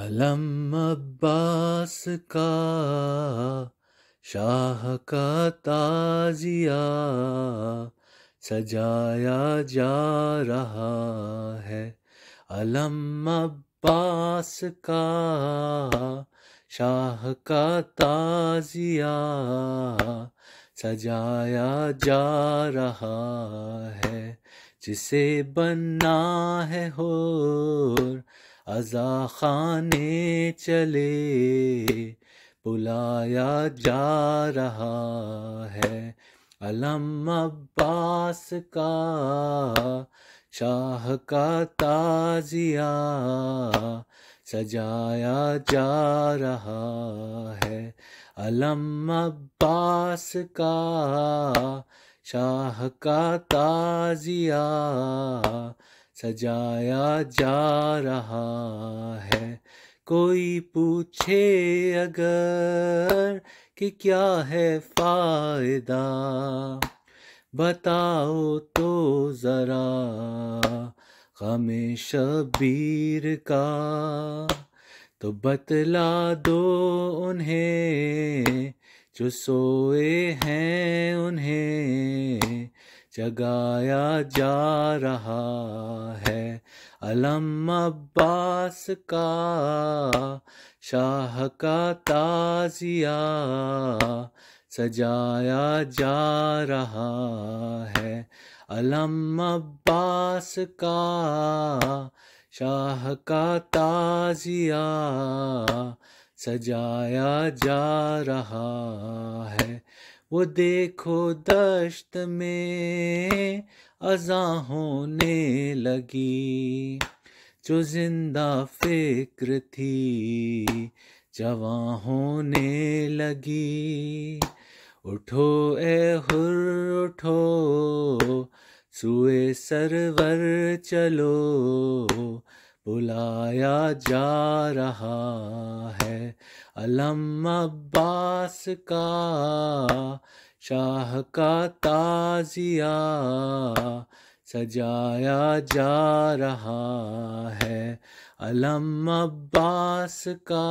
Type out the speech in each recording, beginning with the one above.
अलम अब्बास का शाह का ताजिया सजाया जा रहा है अलम अब्बास का शाह का ताजिया सजाया जा रहा है जिसे बनना है हो अजा खाने चले बुलाया जा रहा है अलम अब्बास का शाह का ताजिया सजाया जा रहा है अलम अब्बास का शाह का ताजिया सजाया जा रहा है कोई पूछे अगर कि क्या है फायदा बताओ तो ज़रा गमे शबीर का तो बतला दो उन्हें जो सोए हैं उन्हें जगाया जा रहा है अलम अब्बास का शाह का ताजिया सजाया जा रहा है अलम अब्बास का शाह का ताजिया सजाया जा रहा है वो देखो दश्त में अजा होने लगी जो जिंदा फिक्र थी जवा होने लगी उठो ए हुर उठो सुए सरवर चलो बुलाया जा रहा है अलम अब्बास का शाह का ताजिया सजाया जा रहा है अलम अब्बास का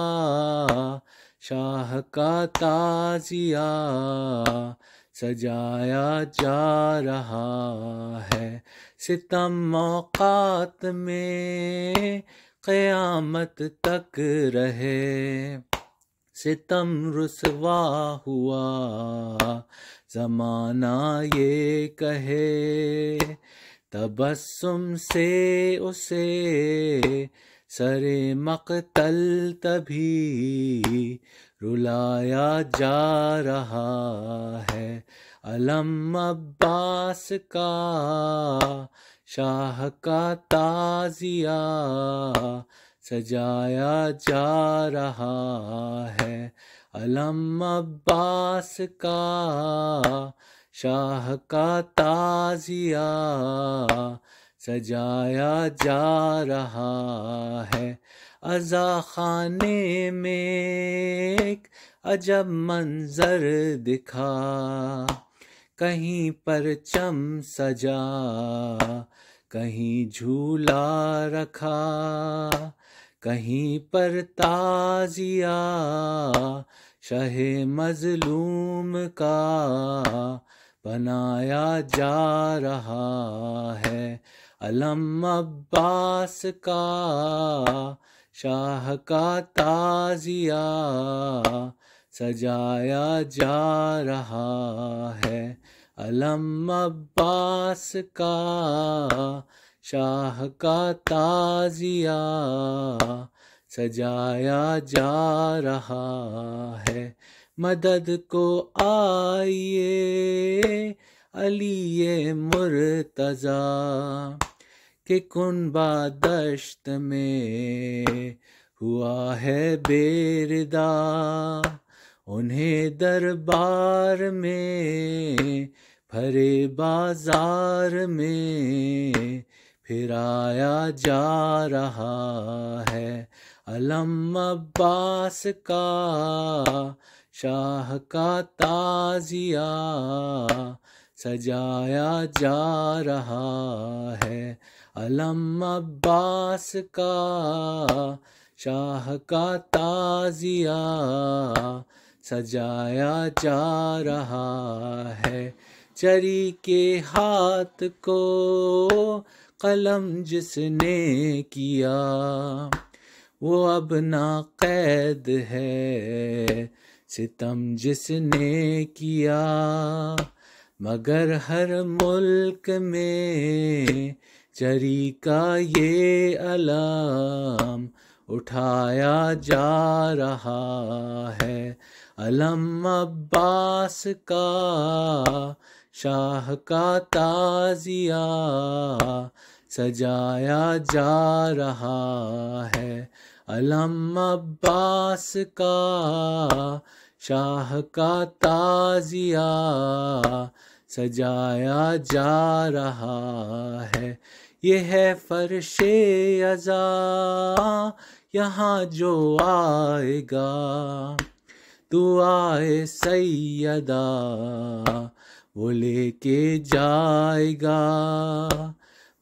शाह का ताजिया सजाया जा रहा है सितम मौकात में क़यामत तक रहे सितम रुसवा हुआ ज़माना ये कहे तबस्सुम से उसे सरे मकतल तभी रुलाया जा रहा है अलम अब्बास का शाह का ताजिया सजाया जा रहा है अलम अब्बास का शाह का ताजिया सजाया जा रहा है अजा खाने में एक अजब मंजर दिखा कहीं पर चम सजा कहीं झूला रखा कहीं पर ताजिया शहे मजलूम का बनाया जा रहा है अलम अब्बास का शाह का ताजिया सजाया जा रहा है अलम अब्बास का शाह का ताजिया सजाया जा रहा है मदद को आइए अली मुर्तज़ा के कुन दश्त में हुआ है बेरदा उन्हें दरबार में भरे बाजार में फिराया जा रहा है अलम अब्बास का शाह का ताजिया सजाया जा रहा है अलम अब्बास का शाह का ताजिया सजाया जा रहा है चरी के हाथ को कलम जिसने किया वो अब ना कैद है सितम जिसने किया मगर हर मुल्क में चरी का ये अलाम उठाया जा रहा है अलम अब्बास का शाह का ताजिया सजाया जा रहा है अलम अब्बास का शाह का ताजिया सजाया जा रहा है ये है फर्श अजा यहाँ जो आएगा तू आए सैदा वो लेके जाएगा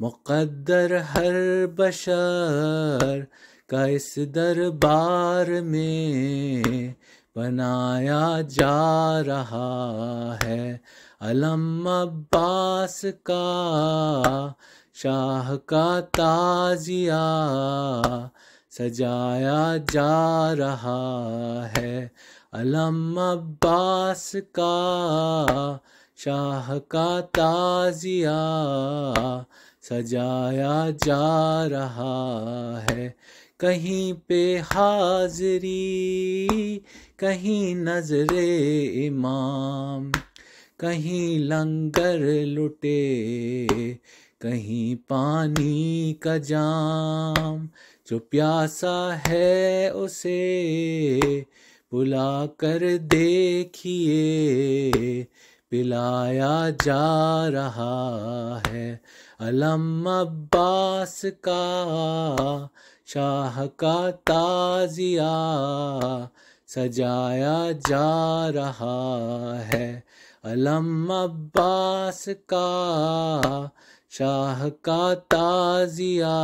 मुकद्दर हर बशर का इस दरबार में बनाया जा रहा है अलम अब्बास का शाह का ताजिया सजाया जा रहा है अलम अब्बास का शाह का ताजिया सजाया जा रहा है कहीं पे हाजरी कहीं नजरे इमाम कहीं लंगर लुटे कहीं पानी का जाम जो प्यासा है उसे बुला कर देखिए पिलाया जा रहा है अलम अब्बास का शाह का ताजिया सजाया जा रहा है अलम अब्बास का शाह का ताजिया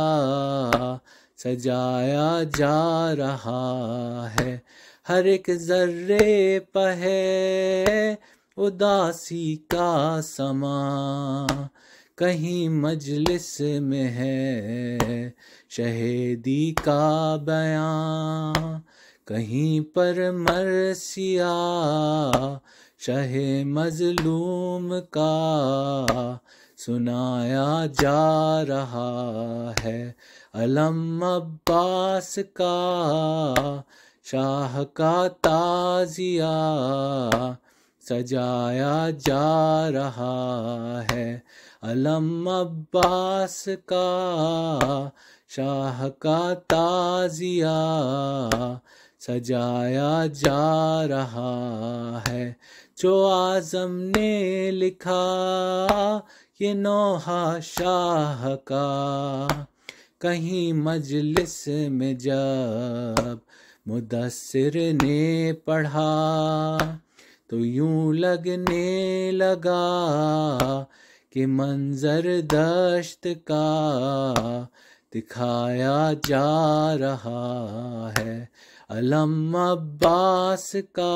सजाया जा रहा है हर एक जर्रे पर है उदासी का समा कहीं मजलिस में है शहेदी का बयां कहीं पर मरसिया शह मजलूम का सुनाया जा रहा है अलम अब्बास का शाह का ताजिया सजाया जा रहा है अलम अब्बास का शाह का ताजिया सजाया जा रहा है जो आजम ने लिखा ये नोहा शाह का कहीं मजलिस में जब मुदसर ने पढ़ा तो यूं लगने लगा कि मंजर दश्त का दिखाया जा रहा है अलम अब्बास का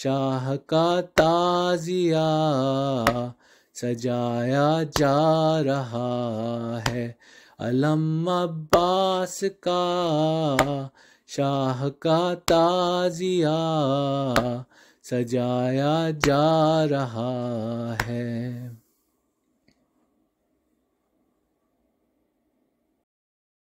शाह का ताजिया सजाया जा रहा है अलम अब्बास का शाह का ताजिया सजाया जा रहा है